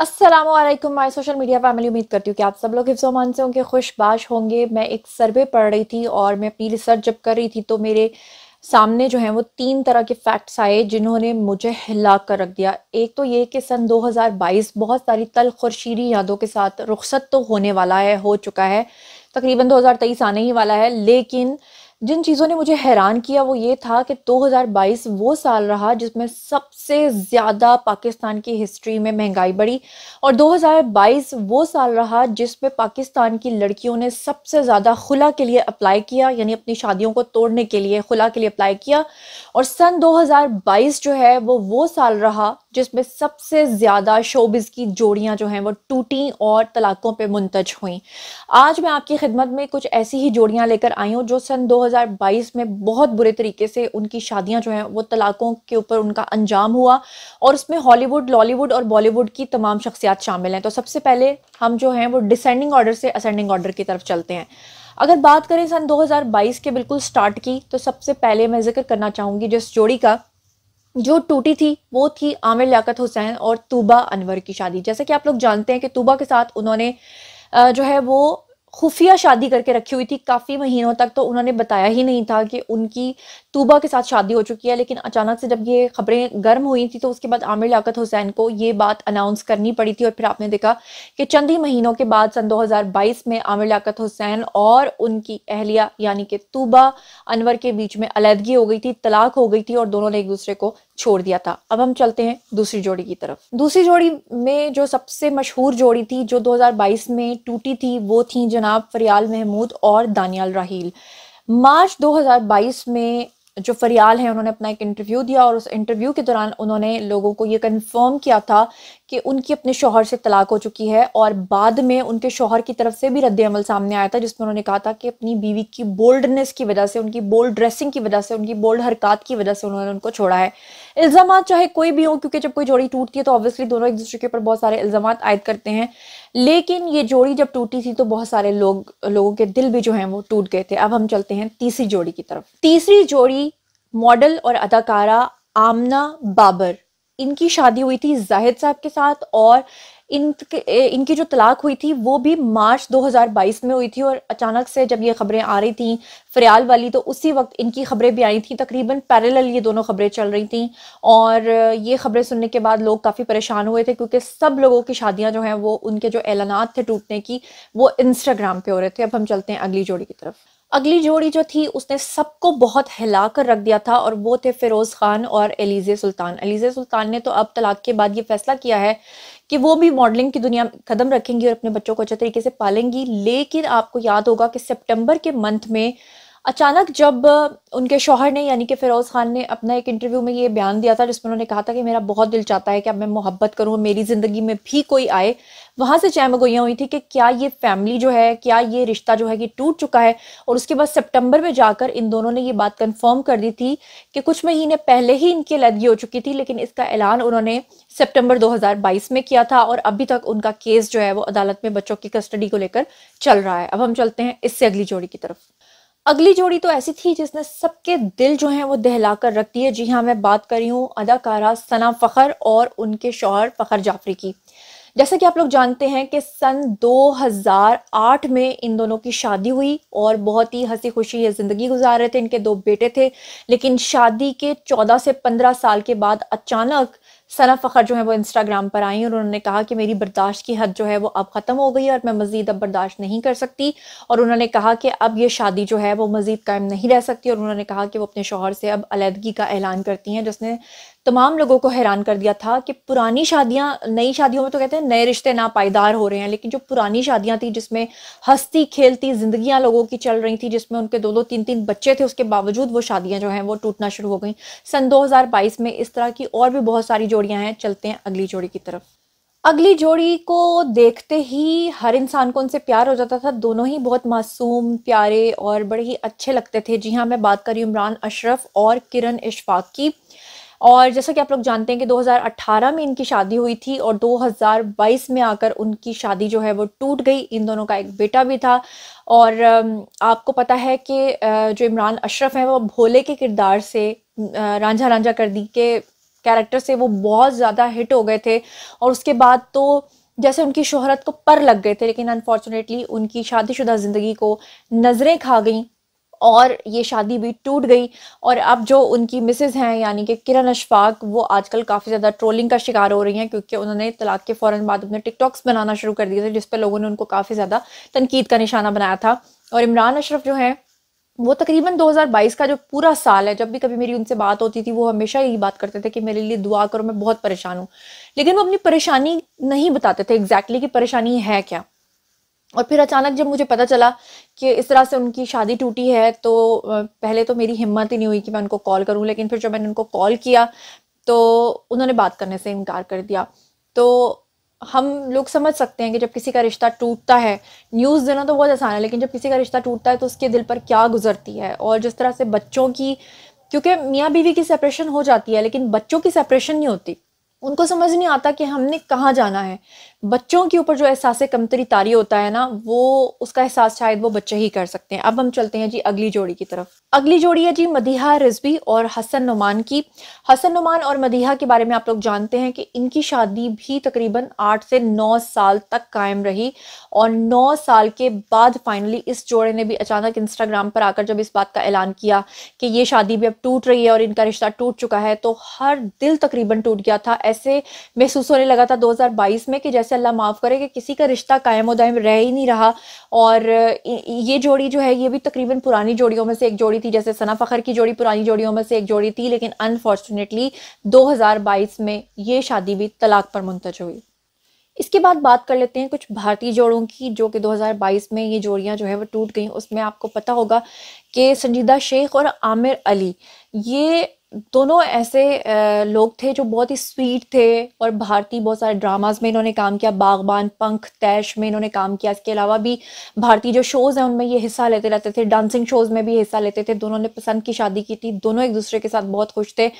Aslam my social media family उम्मीद करती हूँ कि आप सब लोग हिफ्सोमान से होंगे खुशबाश होंगे मैं एक सर्वे पढ़ रही थी और मैं अपनी रिसर्च जब कर रही थी तो मेरे सामने जो है वो तीन तरह के फैक्ट्स आए जिन्होंने मुझे हिला कर रख दिया एक तो ये कि सन 2022 बहुत सारी तल खुरशीरी यादों के साथ रुख्सत तो होने वाला है हो चुका है तकरीबन 2023 आने ही वाला है लेकिन जिन चीज़ों ने मुझे हैरान किया वो ये था कि 2022 वो साल रहा जिसमें सबसे ज़्यादा पाकिस्तान की हिस्ट्री में महंगाई बढ़ी और 2022 वो साल रहा जिसमें पाकिस्तान की लड़कियों ने सबसे ज़्यादा खुला के लिए अप्लाई किया यानी अपनी शादियों को तोड़ने के लिए खुला के लिए अप्लाई किया और सन 2022 जो है वो वो साल रहा जिसमें सबसे ज़्यादा शोबिज़ की जोड़ियाँ जो हैं वो टूटी और तलाकों पर मुंतज हुई आज मैं आपकी खिदमत में कुछ ऐसी ही जोड़ियाँ लेकर आई हूँ जो सन दो 2022 में बहुत बुरे तरीके से उनकी शादियां जो हैं वो तलाकों के ऊपर उनका अंजाम हुआ और उसमें हॉलीवुड लॉलीवुड और बॉलीवुड की तमाम शख्सियात शामिल हैं तो सबसे पहले हम जो हैं वो डिसेंडिंग ऑर्डर से असेंडिंग ऑर्डर की तरफ चलते हैं अगर बात करें सन 2022 के बिल्कुल स्टार्ट की तो सबसे पहले मैं जिक्र करना चाहूँगी जिस जोड़ी का जो टूटी थी वो थी आमिर लियाकत हुसैन और तूबा अनवर की शादी जैसे कि आप लोग जानते हैं कि तूबा के साथ उन्होंने जो है वो खुफिया शादी करके रखी हुई थी काफी महीनों तक तो उन्होंने बताया ही नहीं था कि उनकी तूबा के साथ शादी हो चुकी है लेकिन अचानक से जब ये खबरें गर्म हुई थी तो उसके बाद आमिर लाकत हुसैन को ये बात अनाउंस करनी पड़ी थी और फिर आपने देखा कि चंद ही महीनों के बाद सन 2022 में आमिर लाकत हुसैन और उनकी अहलिया यानी कि तूबा अनवर के बीच में अलहदगी हो गई थी तलाक हो गई थी और दोनों ने एक दूसरे को छोड़ दिया था अब हम चलते हैं दूसरी जोड़ी की तरफ दूसरी जोड़ी में जो सबसे मशहूर जोड़ी थी जो दो में टूटी थी वो थी जनाब फरियाल महमूद और दानियाल राहील मार्च 2022 में जो फरियाल हैं उन्होंने अपना एक इंटरव्यू दिया और उस इंटरव्यू के दौरान उन्होंने लोगों को ये कंफर्म किया था कि उनकी अपने शोहर से तलाक हो चुकी है और बाद में उनके शोहर की तरफ से भी अमल सामने आया था जिसमें उन्होंने कहा था कि अपनी बीवी की बोल्डनेस की वजह से उनकी बोल्ड ड्रेसिंग की वजह से उनकी बोल्ड हरकत की वजह से उन्होंने उनको छोड़ा है इल्ज़ाम चाहे कोई भी हो क्योंकि जब कोई जोड़ी टूटती है तो ऑब्वियसली दोनों एक दूसरे के ऊपर बहुत सारे इल्ज़ाम आयद करते हैं लेकिन ये जोड़ी जब टूटी थी तो बहुत सारे लोग लोगों के दिल भी जो हैं वो टूट गए थे अब हम चलते हैं तीसरी जोड़ी की तरफ तीसरी जोड़ी मॉडल और अदाकारा आमना बाबर इनकी शादी हुई थी जाहिद साहब के साथ और इन इनकी जो तलाक हुई थी वो भी मार्च 2022 में हुई थी और अचानक से जब ये खबरें आ रही थी फ्रियाल वाली तो उसी वक्त इनकी खबरें भी आई थी तकरीबन पैरेलल ये दोनों खबरें चल रही थी और ये खबरें सुनने के बाद लोग काफ़ी परेशान हुए थे क्योंकि सब लोगों की शादियां जो हैं वो उनके जो ऐलान थे टूटने की वो इंस्टाग्राम पे हो रहे थे अब हम चलते हैं अगली जोड़ी की तरफ अगली जोड़ी जो थी उसने सबको बहुत हिला कर रख दिया था और वो थे फिरोज़ खान और एलिजे सुल्तान एलिजे सुल्तान ने तो अब तलाक के बाद ये फैसला किया है कि वो भी मॉडलिंग की दुनिया कदम रखेंगी और अपने बच्चों को अच्छे तरीके से पालेंगी लेकिन आपको याद होगा कि सितंबर के मंथ में अचानक जब उनके शोहर ने यानी कि फ़िरोज़ ख़ान ने अपना एक इंटरव्यू में ये बयान दिया था जिसमें उन्होंने कहा था कि मेरा बहुत दिल चाहता है कि अब मैं मोहब्बत करूँ मेरी ज़िंदगी में भी कोई आए वहाँ से गोइया हुई थी कि क्या ये फैमिली जो है क्या ये रिश्ता जो है कि टूट चुका है और उसके बाद सेप्टेम्बर में जाकर इन दोनों ने ये बात कन्फर्म कर दी थी कि कुछ महीने पहले ही इनकी अलहदगी हो चुकी थी लेकिन इसका ऐलान उन्होंने सेप्टेम्बर दो में किया था और अभी तक उनका केस जो है वो अदालत में बच्चों की कस्टडी को लेकर चल रहा है अब हम चलते हैं इससे अगली जोड़ी की तरफ अगली जोड़ी तो ऐसी थी जिसने सबके दिल जो हैं वो दहला कर रख दिए जी हाँ मैं बात कर रही हूँ अदाकारा सना फ़खर और उनके शोहर फ़खर जाफरी की जैसा कि आप लोग जानते हैं कि सन 2008 में इन दोनों की शादी हुई और बहुत ही हंसी खुशी ये ज़िंदगी गुजार रहे थे इनके दो बेटे थे लेकिन शादी के 14 से 15 साल के बाद अचानक सना फ़खर जो है वो इंस्टाग्राम पर आई और उन्होंने कहा कि मेरी बर्दाश्त की हद जो है वो अब ख़त्म हो गई है और मैं मज़ीद अब बर्दाश्त नहीं कर सकती और उन्होंने कहा कि अब ये शादी जो है वो मज़ीद कायम नहीं रह सकती और उन्होंने कहा कि वो अपने शोहर से अब अलहदगी का ऐलान करती हैं जिसने तमाम लोगों को हैरान कर दिया था कि पुरानी शादियां नई शादियों में तो कहते हैं नए रिश्ते ना पायदार हो रहे हैं लेकिन जो पुरानी शादियां थी जिसमें हंसती खेलती जिंदगियां लोगों की चल रही थी जिसमें उनके दो दो तीन तीन बच्चे थे उसके बावजूद वो शादियां जो हैं वो टूटना शुरू हो गई सन दो में इस तरह की और भी बहुत सारी जोड़ियाँ हैं चलते हैं अगली जोड़ी की तरफ अगली जोड़ी को देखते ही हर इंसान को उनसे प्यार हो जाता था दोनों ही बहुत मासूम प्यारे और बड़े ही अच्छे लगते थे जी हाँ मैं बात कर रही हूँ इमरान अशरफ और किरण इशफाक की और जैसा कि आप लोग जानते हैं कि 2018 में इनकी शादी हुई थी और 2022 में आकर उनकी शादी जो है वो टूट गई इन दोनों का एक बेटा भी था और आपको पता है कि जो इमरान अशरफ हैं वो भोले के किरदार से रांझा रांझा कर दी के कैरेक्टर से वो बहुत ज़्यादा हिट हो गए थे और उसके बाद तो जैसे उनकी शोहरत को पर लग गए थे लेकिन अनफॉर्चुनेटली उनकी शादीशुदा ज़िंदगी को नज़रें खा गईं और ये शादी भी टूट गई और अब जो उनकी मिसेज हैं यानी कि किरण अशफाक वो आजकल काफ़ी ज़्यादा ट्रोलिंग का शिकार हो रही हैं क्योंकि उन्होंने तलाक के फ़ौर बाद अपने टिकटॉक्स बनाना शुरू कर दिए थे जिस पर लोगों ने उनको काफ़ी ज़्यादा तनकीद का निशाना बनाया था और इमरान अशरफ जो हैं वो तकरीबन 2022 का जो पूरा साल है जब भी कभी मेरी उनसे बात होती थी वो हमेशा यही बात करते थे कि मेरे लिए दुआ करो मैं बहुत परेशान हूँ लेकिन वो अपनी परेशानी नहीं बताते थे एग्जैक्टली exactly कि परेशानी है क्या और फिर अचानक जब मुझे पता चला कि इस तरह से उनकी शादी टूटी है तो पहले तो मेरी हिम्मत ही नहीं हुई कि मैं उनको कॉल करूं लेकिन फिर जब मैंने उनको कॉल किया तो उन्होंने बात करने से इनकार कर दिया तो हम लोग समझ सकते हैं कि जब किसी का रिश्ता टूटता है न्यूज़ देना तो बहुत आसान है लेकिन जब किसी का रिश्ता टूटता है तो उसके दिल पर क्या गुजरती है और जिस तरह से बच्चों की क्योंकि मियाँ बीवी की सेपरेशन हो जाती है लेकिन बच्चों की सेपरेशन नहीं होती उनको समझ नहीं आता कि हमने कहाँ जाना है बच्चों के ऊपर जो एहसास कमतरी तारी होता है ना वो उसका एहसास शायद वो बच्चे ही कर सकते हैं अब हम चलते हैं जी अगली जोड़ी की तरफ अगली जोड़ी है जी मदीहा रिजवी और हसन नुमान की हसन नुमान और मदीहा के बारे में आप लोग जानते हैं कि इनकी शादी भी तकरीबन आठ से नौ साल तक कायम रही और नौ साल के बाद फाइनली इस जोड़े ने भी अचानक इंस्टाग्राम पर आकर जब इस बात का ऐलान किया कि ये शादी भी अब टूट रही है और इनका रिश्ता टूट चुका है तो हर दिल तकरीबन टूट गया था ऐसे महसूस होने लगा था दो में कि जैसे से अल्लाह माफ़ करे कि किसी का रिश्ता कायम उदायम रह ही नहीं रहा और ये जोड़ी जो है ये भी तकरीबन पुरानी जोड़ियों में से एक जोड़ी थी जैसे सना फ़खर की जोड़ी पुरानी जोड़ियों में से एक जोड़ी थी लेकिन अनफॉर्चुनेटली 2022 में ये शादी भी तलाक पर मुंतज हुई इसके बाद बात कर लेते हैं कुछ भारतीय जोड़ों की जो कि 2022 में ये जोड़ियां जो है वो टूट गई उसमें आपको पता होगा कि संजीदा शेख और आमिर अली ये दोनों ऐसे लोग थे जो बहुत ही स्वीट थे और भारतीय बहुत सारे ड्रामास में इन्होंने काम किया बागबान पंख तैश में इन्होंने काम किया इसके अलावा भी भारतीय जो शोज़ हैं उनमें ये हिस्सा लेते रहते थे डांसिंग शोज़ में भी हिस्सा लेते थे दोनों ने पसंद की शादी की थी दोनों एक दूसरे के साथ बहुत खुश थे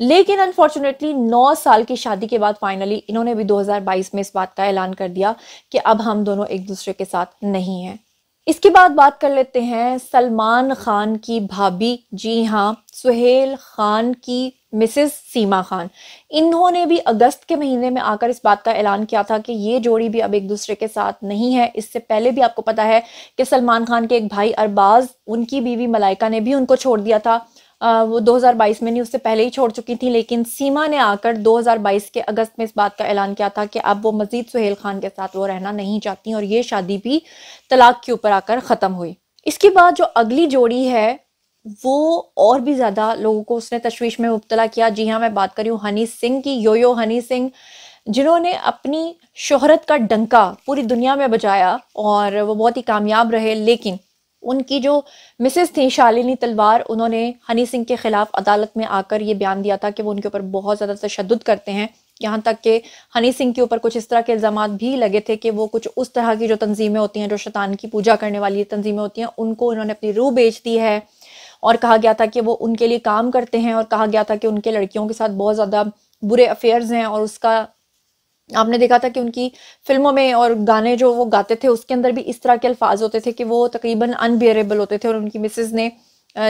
लेकिन अनफॉर्चुनेटली नौ साल की शादी के बाद फाइनली इन्होंने भी दो में इस बात का ऐलान कर दिया कि अब हम दोनों एक दूसरे के साथ नहीं हैं इसके बाद बात कर लेते हैं सलमान खान की भाभी जी हाँ सुहेल खान की मिसेस सीमा खान इन्होंने भी अगस्त के महीने में आकर इस बात का ऐलान किया था कि ये जोड़ी भी अब एक दूसरे के साथ नहीं है इससे पहले भी आपको पता है कि सलमान खान के एक भाई अरबाज उनकी बीवी मलाइका ने भी उनको छोड़ दिया था वो 2022 में नहीं उससे पहले ही छोड़ चुकी थी लेकिन सीमा ने आकर 2022 के अगस्त में इस बात का ऐलान किया था कि अब वो मजीद सुहेल खान के साथ वो रहना नहीं चाहती और ये शादी भी तलाक के ऊपर आकर ख़त्म हुई इसके बाद जो अगली जोड़ी है वो और भी ज़्यादा लोगों को उसने तशवीश में मुबतला किया जी हाँ मैं बात कर रही हूँ हनी सिंह की यो यो हनी सिंह जिन्होंने अपनी शोहरत का डंका पूरी दुनिया में बजाया और वो बहुत ही कामयाब रहे लेकिन उनकी जो मिसेस थी शालिनी तलवार उन्होंने हनी सिंह के ख़िलाफ़ अदालत में आकर ये बयान दिया था कि वो उनके ऊपर बहुत ज़्यादा तशद करते हैं यहाँ तक कि हनी सिंह के ऊपर कुछ इस तरह के इल्ज़ाम भी लगे थे कि वो कुछ उस तरह की जो तंजीमें होती हैं जो शैतान की पूजा करने वाली तंजीमें होती हैं उनको उन्होंने अपनी रूह बेच दी है और कहा गया था कि वो उनके लिए काम करते हैं और कहा गया था कि उनके लड़कियों के साथ बहुत ज़्यादा बुरे अफेयर्स हैं और उसका आपने देखा था कि उनकी फिल्मों में और गाने जो वो गाते थे उसके अंदर भी इस तरह के अल्फाज होते थे कि वो तकरीबन अनबियरेबल होते थे और उनकी मिसेज ने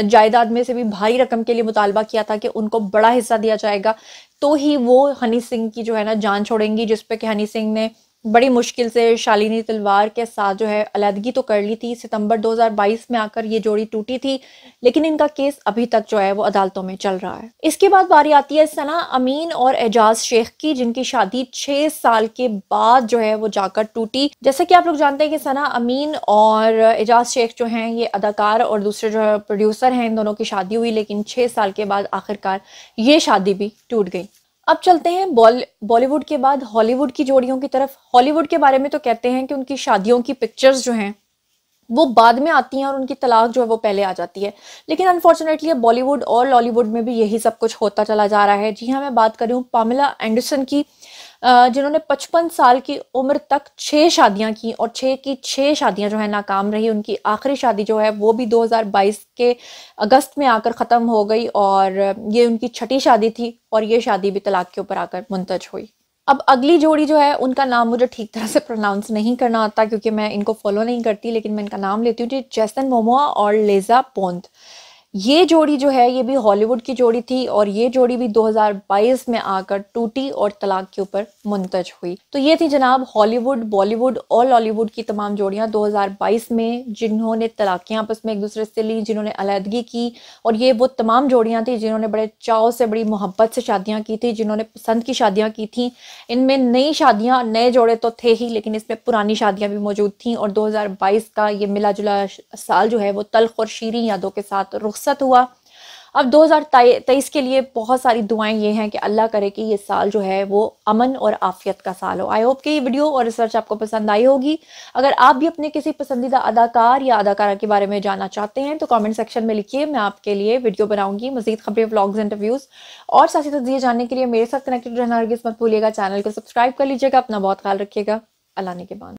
जायदाद में से भी भारी रकम के लिए मुतालबा किया था कि उनको बड़ा हिस्सा दिया जाएगा तो ही वो हनी सिंह की जो है ना जान छोड़ेंगी जिसपे कि हनी सिंह ने बड़ी मुश्किल से शालिनी तलवार के साथ जो है अलहदगी तो कर ली थी सितंबर 2022 में आकर ये जोड़ी टूटी थी लेकिन इनका केस अभी तक जो है वो अदालतों में चल रहा है इसके बाद बारी आती है सना अमीन और एजाज शेख की जिनकी शादी छह साल के बाद जो है वो जाकर टूटी जैसे कि आप लोग जानते हैं कि सना अमीन और एजाज शेख जो है ये अदाकार और दूसरे जो है प्रोड्यूसर हैं इन दोनों की शादी हुई लेकिन छह साल के बाद आखिरकार ये शादी भी टूट गई अब चलते हैं बॉलीवुड के बाद हॉलीवुड की जोड़ियों की तरफ हॉलीवुड के बारे में तो कहते हैं कि उनकी शादियों की पिक्चर्स जो हैं वो बाद में आती हैं और उनकी तलाक जो है वो पहले आ जाती है लेकिन अनफॉर्चुनेटली अब बॉलीवुड और लॉलीवुड में भी यही सब कुछ होता चला जा रहा है जी हाँ मैं बात कर रही हूँ पामिला एंडरसन की जिन्होंने 55 साल की उम्र तक छः शादियाँ की और छः की छः शादियाँ जो है नाकाम रही उनकी आखिरी शादी जो है वो भी दो के अगस्त में आकर ख़त्म हो गई और ये उनकी छठी शादी थी और ये शादी भी तलाक के ऊपर आकर मुंतज हुई अब अगली जोड़ी जो है उनका नाम मुझे ठीक तरह से प्रोनाउंस नहीं करना आता क्योंकि मैं इनको फॉलो नहीं करती लेकिन मैं इनका नाम लेती हूँ जी जैसन मोमोआ और लेजा पोंथ ये जोड़ी जो है ये भी हॉलीवुड की जोड़ी थी और ये जोड़ी भी 2022 में आकर टूटी और तलाक के ऊपर मुंतज हुई तो ये थी जनाब हॉलीवुड बॉलीवुड और लॉलीवुड की तमाम जोड़ियां 2022 में जिन्होंने तलाकियां आपस में एक दूसरे से ली जिन्होंने अलहदगी की और ये वो तमाम जोड़ियाँ थी जिन्होंने बड़े चाव से बड़ी मोहब्बत से शादियां की थी जिन्होंने पसंद की शादियाँ की थी इनमें नई शादियां नए जोड़े तो थे ही लेकिन इसमें पुरानी शादियां भी मौजूद थी और दो का ये मिला जुला साल जो है वो तलख और शीरी यादों के साथ रुख रुखसत हुआ अब 2023 के लिए बहुत सारी दुआएं ये हैं कि अल्लाह करे कि ये साल जो है वो अमन और आफियत का साल हो आई होप कि ये वीडियो और रिसर्च आपको पसंद आई होगी अगर आप भी अपने किसी पसंदीदा अदाकार या अदाकारा के बारे में जानना चाहते हैं तो कमेंट सेक्शन में लिखिए मैं आपके लिए वीडियो बनाऊंगी मजीद खबरें ब्लॉग्स इंटरव्यूज़ और साथ ही तजिए जानने के लिए मेरे साथ कनेक्टेड रहना किस्मत भूलिएगा चैनल को सब्सक्राइब कर लीजिएगा अपना बहुत ख्याल रखिएगा अल्लाह ने के बाद